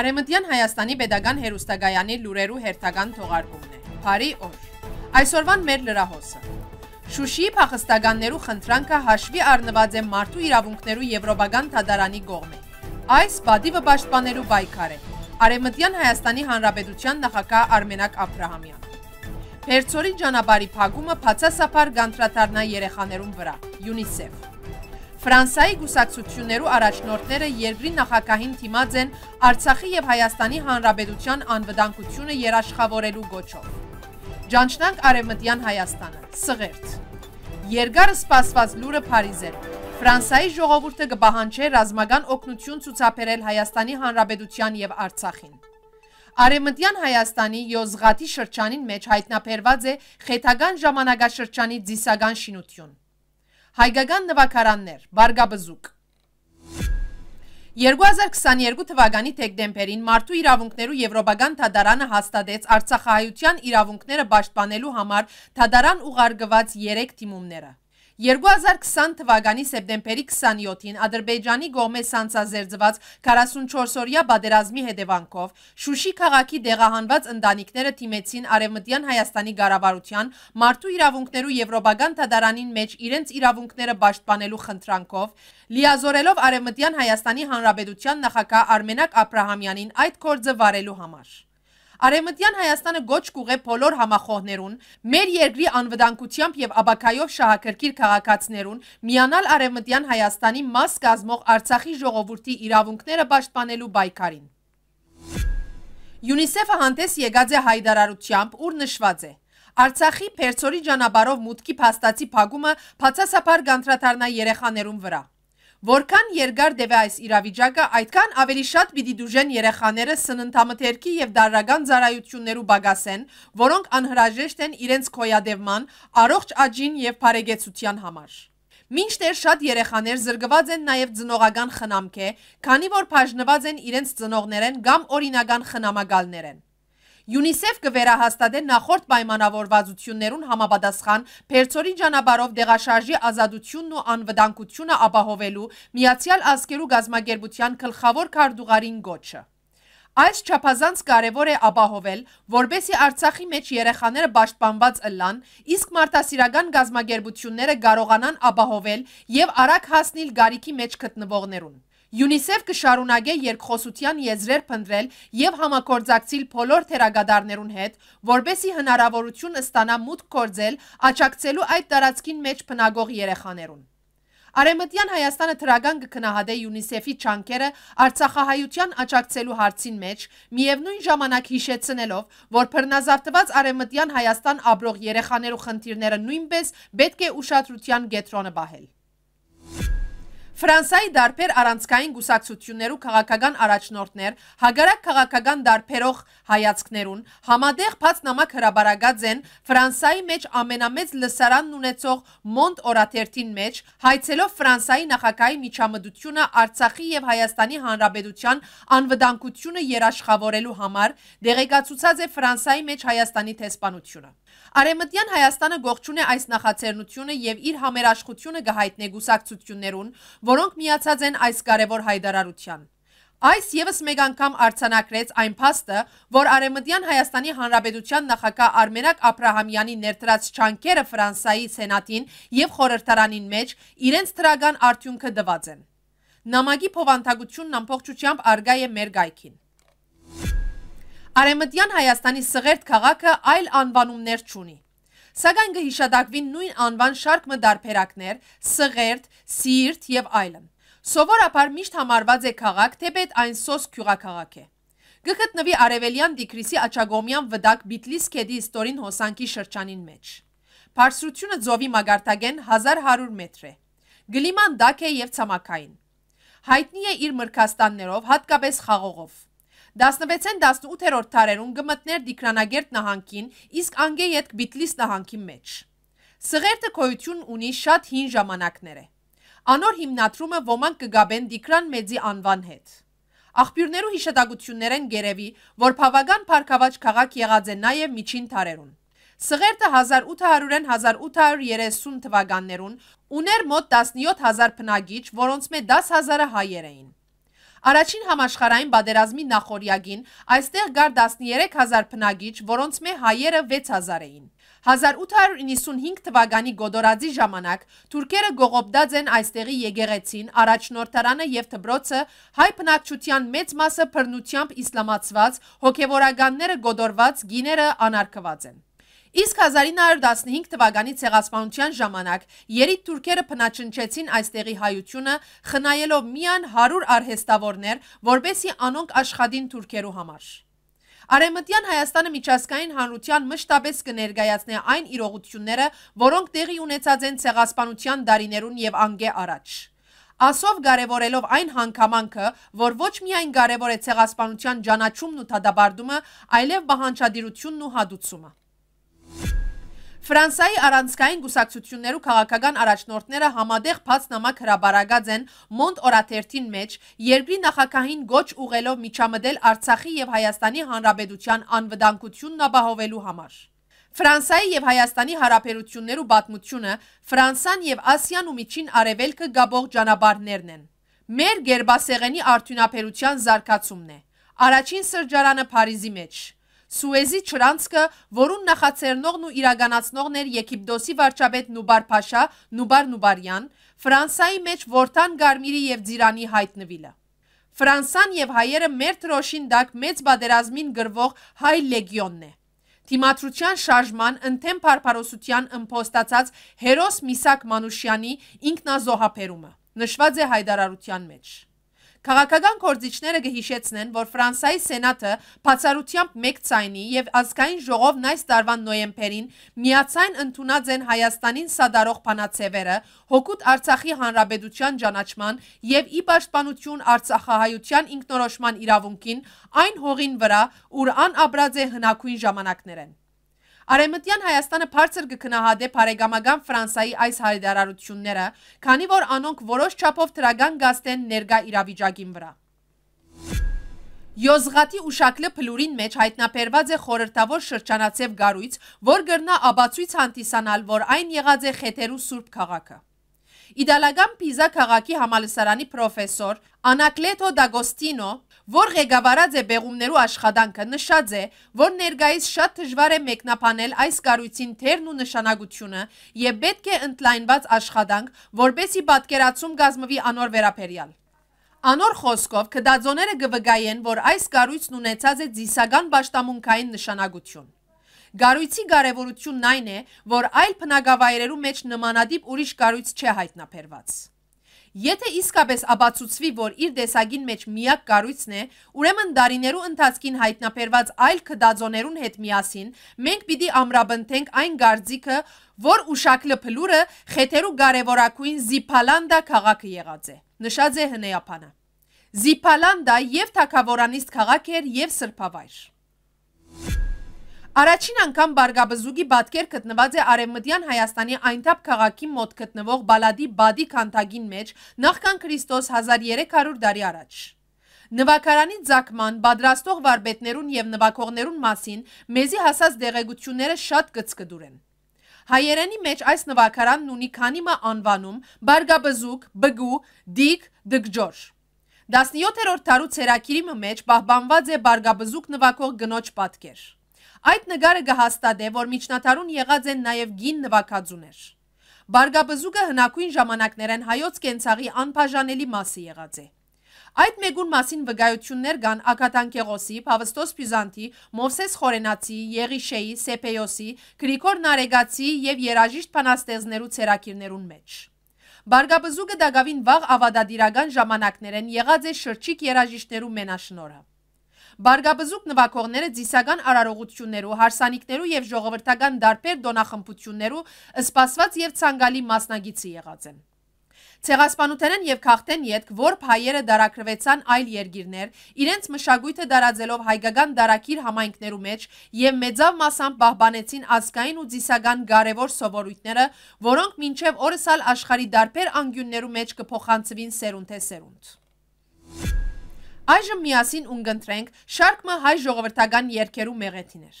Արեմտյան Հայաստանի Պետական Հերուստագայանի լուրերու հերթական թողարկումն է։ Բարի օր։ Այսօրվան մեր լրահոսը։ Շուշիի փախստականներու խնդրանքը հաշվի առնված է մարդու իրավունքներու Եվրոպական դատարանի կողմէ։ Այս պատիվը պաշտպանելու պայքար է։ Արեմտյան Հայաստանի Հանրապետության նախագահ Արմենակ Աբ รา համյան։ Հերցորի ճանապարհի փակումը բացասաբար գանտրատարնա երեխաներուն վրա։ UNICEF Ֆրանսիայի գուսակցություններու առաջնորդները երկրի նախագահին դիմած են Արցախի եւ Հայաստանի Հանրապետության անվտանգությունը երաշխավորելու գոչով։ Ճանչնանք արևմտյան Հայաստանը։ Սղերտ։ Երկարը սպասված լուրը Փարիզեր։ Ֆրանսիայի ժողովուրդը կբահանչի ռազմական օգնություն ցուցաբերել Հայաստանի Հանրապետության եւ Արցախին։ Արևմտյան Հայաստանի Յոզղատի շրջանին մեջ հայտնաբերված է խետական ժամանակաշրջանի դիսական շինություն։ Հայկական նվակարաններ, բարգաբզուկ 2022 թվականի թեկդեմբերին մարդու իրավունքներու եվրոպական թադարանը հաստատեց Արցախահայության իրավունքները պաշտպանելու համար թադարան ուղարկված 3 թիմումները։ 2020 թվականի սեպտեմբերի 27-ին Ադրբեջանի գողմես անցազերծված 44-օրյա բادرազմի հետևանքով Շուշի քաղաքի դեղահանված ընտանիքները դիմեցին Արևմտյան Հայաստանի Ղարավարության Մարդու իրավունքներու եվրոպական դատարանին մեջ իրենց իրավունքները պաշտպանելու խնդրանքով լիազորելով Արևմտյան Հայաստանի Հանրապետության նախագահ Արմենակ Աբրահամյանին այդ գործը վարելու համար Արևմտյան Հայաստանը գոչ կուղե բոլոր համախոհներուն, մեր երկրի անվտանգությամբ եւ աբակայով շահակրկիր քաղաքացիներուն միանալ Արևմտյան Հայաստանի մաս կազմող Արցախի ժողովրդի իրավունքները պաշտպանելու պայքարին։ ՅՈՒՆԻՍԵՖ-ը հանդես եկած է հայտարարությամբ, ուր նշված է. Արցախի Փերծորի ճանապարհով մուտքի փաստացի փակումը բացասաբար կանտրատարնա երեխաներուն վրա։ Որքան երկար դեվե այս իրավիճակը, այդքան ավելի շատ պիտի դուժեն երեխաները սննդամթերքի եւ դարրական ծառայություններու բագասեն, որոնք անհրաժեշտ են իրենց քոյադևման, առողջ աճին եւ բարեկեցության համար։ Մինչդեռ շատ երեխաներ զրկված են նաև ծնողական խնամքե, քանի որ բաժնված են իրենց ծնողներեն կամ օրինական խնամակալներեն։ ՅՈՒՆԻՍԵՖ կվերահաստատե նախորդ պայմանավորվածություններուն համապատասխան Փերցորի ճանապարհով դեղաշարժի ազատությունն ու անվտանգությունը ապահովելու Միացյալ Ազգերու Գազմագերբության գլխավոր քարտուղարին գոչը։ Այս չափազանց կարևոր է ապահովել, որբեսի Արցախի մեջ երեխաները պաշտպանված ըլլան, իսկ մարդասիրական գազմագերբությունները կարողանան ապահովել եւ արագ հասնել գարիքի մեջ գտնվողներուն։ ՅՈՒՆԻՍԵՖ կշարունակե երկխոսության եզրեր փնտրել եւ համագործակցիլ բոլոր թերագադարներուն հետ, որբեսի հնարավորություն ստանա մուտք գործել աճակցելու այդ տարածքին մեջ բնակող երեխաներուն։ Արեմտյան Հայաստանը թրագան կքնահատե ՅՈՒՆԻՍԵՖի ճանկերը Արցախահայության աճակցելու հարցին մեջ, միևնույն ժամանակ հիշեցնելով, որ բռնազավթված Արեմտյան Հայաստան ապրող երեխաներու խնդիրները նույնպես պետք է ուշադրության կենտրոնը բահել։ Ֆրանսայի դարբեր առանցքային գուսակցություններու քաղաքական առաջնորդներ հագարակ քաղաքական դարբերող հայացքներուն համադեղ բաց նամակ հրաբարագած են Ֆրանսայի մեջ ամենամեծ լսարանն ունեցող Մոնտ օրաթերթին մեջ հայցելով Ֆրանսայի նախագահի միջամտությունը Արցախի եւ Հայաստանի Հանրապետության անվտանգությունը երաշխավորելու համար դեղեկացուցած է Ֆրանսայի մեջ Հայաստանի տեսփանությունը։ Արեմտյան Հայաստանը գողջուն է այս նախաձեռնությունը եւ իր համերաշխությունը գահիտնե գուսակցություններուն, որոնք միացած են այս կարևոր հայդարարության։ Այս եւս մեկ անգամ արցանակրեց այն փաստը, որ Արեմդյան Հայաստանի Հանրապետության նախագահ Արմենակ Աբրահամյանի ներդրած չանկերը Ֆրանսայի սենատին եւ խորհրդարանին մեջ իրենց թրագան արդյունքը տված են։ Նամակի փոխանցագությունն ամբողջությամբ արգա է մեր գայքին։ Արեմդյան Հայաստանի սղերտ քաղաքը այլ անվանումներ չունի։ Սակայն կհիշադակվին նույն անվան շարք մը դարբերակներ, սղերտ, սիրտ եւ այլն։ Սովորաբար միշտ համարված է քաղաք, թեպետ այն սոս քյուղաքաղաք է։ Գտնվի Արևելյան Դիգրիսի աչագոմյան վդակ Բիտլիս քեդի իստորին հոսանքի շրջանին մեջ։ Բարձրությունը ծովի մագարտագեն 1100 մետր է։ Գլիման դաք է եւ ցամաքային։ Հայտնի է իր մրգաստաններով, հատկապես խաղողով։ 16-ն 18-րդ տարերուն գմտներ Դիկրանագերտ նահանգին, իսկ անգե ետք Բիտլիս նահանգի մեջ։ Սղերտը գոյություն ունի շատ հին ժամանակներ է։ Անոր հիմնադրումը ոմանք կգաբեն Դիկրան մեծի անվան հետ։ Աղբյուրներու հիշատակություններ են գերևի, որ բավական Փարքավաճ քաղաք եղած է նաև միջին թարերուն։ Սղերտը 1800-ն 1830 թվականներուն ուներ մոտ 17000 բնագիչ, որոնց մեջ 10000-ը հայեր էին։ Առաջին համաշխարհային բادرազմի նախորյակին այստեղ գար 13000 բնագիչ, որոնց մե հայերը 6000 էին։ 1895 թվականի Գոդորաձի ժամանակ թուրքերը գողոպտած են այստեղի եկեղեցին, առաջնորդարանը եւ դբրոցը հայ բնակչության մեծ մասը բռնությամբ իսլամացված, հոգեվորականները գոդորված, գիները անարգված են։ Իսկ 1915 թվականի ցեղասպանության ժամանակ երիտ թուրքերը փնաչնչեցին այստեղի հայությունը, խնայելով միան 100 արհեստավորներ, որբեսի անոնք աշխատին թուրքերու համար։ Արեմտյան Հայաստանը միջազգային հանրության մշտապես կներկայացնե այն իրողությունները, որոնք տեղի ունեցած են ցեղասպանության դարիներուն եւ անգե առաջ։ Ասով կարևորելով այն հանքամանքը, որ ոչ միայն կարևոր է ցեղասպանության ճանաչումն ու դադարդումը, այլև բանջարդիրությունն ու հադուցումը։ Ֆրանսայի առանցքային գուսակցություններու քաղաքական առաջնորդները համադեղ բաց նամակ հրաբարագած են Մոնտ օրաթերթին մեջ երկրի նախագահին գոչ ուղելով միջամտել Արցախի եւ Հայաստանի Հանրապետության անվտանգությունն ապահովելու համար։ Ֆրանսայի եւ Հայաստանի հարաբերություններու պատմությունը Ֆրանսան եւ Ասիան ու Միջին Արևելքը գաբող ճանապարհներն են։ Մեր գերբասեղենի արդյունաբերության զարգացումն է։ Առաջին սրճարանը Փարիզի մեջ Սուեզի չրանցքը, որուն նախացերնողն ու իրագանացնողն էր Եգիպտոսի վարչապետ Նուբար Փաշա, Նուբար Նուբարյան, Ֆրանսայի մեջ Որթան Գարմիրի եւ Ձիրանի հայտնվիլը։ Ֆրանսան եւ հայերը մեր տրոշին դակ մեծ բادرազմին գրվող հայ լեգիոնն է։ Թիմադրության շարժման ընդեմ փարփարոսության ըմփոստացած հերոս Միսակ Մանուշյանի ինքնազոհապերումը նշված է հայդարարության մեջ։ Քաղաքական կորձիչները գհիշեցնեն, որ Ֆրանսայի Սենատը բացառությամբ մեկ ցայնի եւ ազգային ժողովն այս տարվա նոյեմբերին միացայն ընդունած են Հայաստանին սադարող բանացևերը, հոգուտ Արցախի հանրապետության ճանաչման եւ ի պաշտպանություն Արցախահայության ինքնորոշման իրավունքին այն հողին վրա, ուր անաբրաձե հնակույն ժամանակներ են։ Արեմտյան Հայաստանը բարձր կքնահադե բարեկամական Ֆրանսայի այս հայտարարությունները, քանի որ անոնք որոշ չափով թրագան գաստեն ներգա իրավիճակին վրա։ Յոզղատի ուշակլը փլուրին մեջ հայտնաբերված է խորրտավոր շրջանացև գարույց, որ գրնա աբացույց հանդիսանալ, որ այն եղած է խեթերու Սուրբ քաղաքը։ Իտալական Պիզա քաղաքի համալսարանի պրոֆեսոր Անակլետո Դագոստինո որ ղեկավարած է բեղումներու աշխատանքը, նշած է, որ ներկայիս շատ դժվար է մեկնաբանել այս կառույցին թերն ու նշանակությունը եւ պետք է ընդլայնված աշխատանք, որբեսի պատկերացում գազմվի անոր վերաբերյալ։ Անոր խոսքով կդաձոները գվգայեն, որ այս գարույցն ունեցած է ձիսական բաշտամունքային նշանագություն։ Գարույցի գարևորությունն այն է, որ այլ պնագավայրերու մեջ նմանադիպ ուրիշ գարույց չէ հայտնապերված։ Եթե իսկապես ապացուցվի, որ իր դեսագին մեջ միակ կառույցն է, ուրեմն դարիներու ընթացքին հայտնաբերված այլ քդաձոներուն հետ միասին մենք պիտի ամրապնդենք այն գործիքը, որ ուշակլը փլուրը խեթերու կարևորակույն Զիփալանդա քաղաքը եղած է։ Նշած է հնեապանը։ Զիփալանդա եւ թակավորանիստ քաղաք էր եւ սրբավայր։ Առաջին անգամ բարգաբզուկի բատկեր գտնված է Արևմտյան Հայաստանի Այնտապ քաղաքի մոտ գտնվող Բալադի Բադի քանթագին մեջ, նախքան Քրիստոս 1300 տարի առաջ։ Նվակարանի ձակման, բադրաստող վարբետներուն եւ նվակողներուն մասին մեզի հասած դեղեցությունները շատ գծկդուր են։ Հայերենի մեջ այս նվակարանն ունի քանի մը անվանում՝ բարգաբզուկ, բգու, դիկ, դգջոր։ 17-րդ դարու ցերակիրի մեջ պահպանված է բարգաբզուկ նվակող գնոջ պատկեր։ Այդ նգարը գհաստատե, որ միջնատարուն եղած են նաև գին նվակածուներ։ Բարգաբզուկը հնակույն ժամանակներ են հայոց կենցաղի անպաժանելի մասի եղած է։ Այդ մեգուն մասին վգայություններ կան ակատանքեղոսի, պավստոս պյուզանտի, մովսես խորենացի, եղիշեի, սեպեյոսի, գրիքոր նարեգացի և երաժիշտ պանաստեղզներու ծերակիրներուն մեջ։ Բարգաբզուգը դագավին վաղ ավադադիրական ժամանակներ են եղած է շրջիկ երաժիշտներու մենաշնորը։ Բարգաբզուկ նվակողները ծիսական արարողություններու, հարսանիքներու և ժողովրդական դարպեր դոնախմպություններու սպասված և ծանգալի մասնագիցի եղած են։ Ցեղասպանութենեն եւ քաղտեն յետք, որբ հայերը դարակրվեցան այլ երկիրներ, իրենց մշակույթը դարաձելով հայկական դարակիր համայնքներու մեջ եւ մեծավ մասամբ պահպանեցին ազգային ու ծիսական կարևոր սովորույթները, որոնք մինչեւ օրս աշխարի դարբեր անկյուններու մեջ կփոխանցվին սերունդ է սերունդ։ Այժմ միասին ունգընտրենք շարքը հայ ժողովրդական երկերու մեղեթիներ։